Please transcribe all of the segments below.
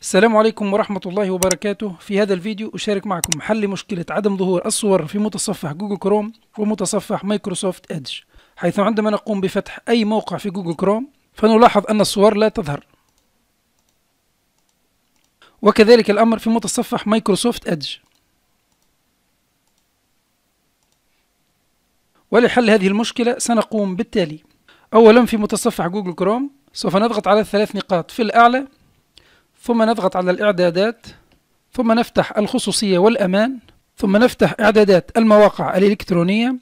السلام عليكم ورحمة الله وبركاته في هذا الفيديو أشارك معكم حل مشكلة عدم ظهور الصور في متصفح جوجل كروم ومتصفح مايكروسوفت إدج حيث عندما نقوم بفتح أي موقع في جوجل كروم فنلاحظ أن الصور لا تظهر وكذلك الأمر في متصفح مايكروسوفت إدج ولحل هذه المشكلة سنقوم بالتالي أولا في متصفح جوجل كروم سوف نضغط على الثلاث نقاط في الأعلى ثم نضغط على الإعدادات ثم نفتح الخصوصية والأمان ثم نفتح إعدادات المواقع الإلكترونية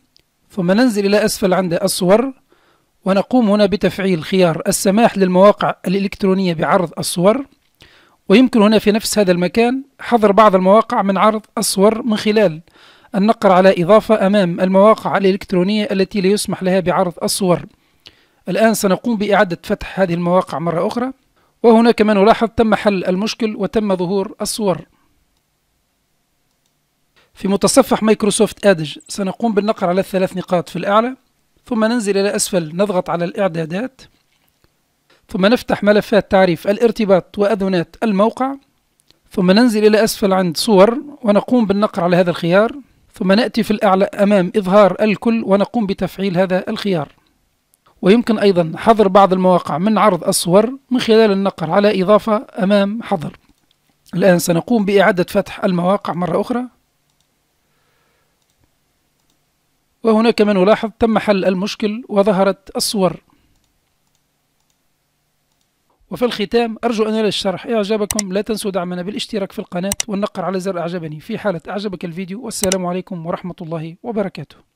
ثم ننزل إلى أسفل عند الصور ونقوم هنا بتفعيل خيار السماح للمواقع الإلكترونية بعرض الصور ويمكن هنا في نفس هذا المكان حظر بعض المواقع من عرض الصور من خلال النقر على إضافة أمام المواقع الإلكترونية التي لا يسمح لها بعرض الصور الآن سنقوم بإعادة فتح هذه المواقع مرة أخرى وهنا كما نلاحظ تم حل المشكل وتم ظهور الصور في متصفح مايكروسوفت ادج سنقوم بالنقر على الثلاث نقاط في الأعلى ثم ننزل إلى أسفل نضغط على الإعدادات ثم نفتح ملفات تعريف الارتباط واذونات الموقع ثم ننزل إلى أسفل عند صور ونقوم بالنقر على هذا الخيار ثم نأتي في الأعلى أمام إظهار الكل ونقوم بتفعيل هذا الخيار ويمكن أيضا حظر بعض المواقع من عرض الصور من خلال النقر على إضافة أمام حظر الآن سنقوم بإعادة فتح المواقع مرة أخرى وهناك من نلاحظ تم حل المشكل وظهرت الصور وفي الختام أرجو أن الشرح إعجابكم لا تنسوا دعمنا بالاشتراك في القناة والنقر على زر أعجبني في حالة أعجبك الفيديو والسلام عليكم ورحمة الله وبركاته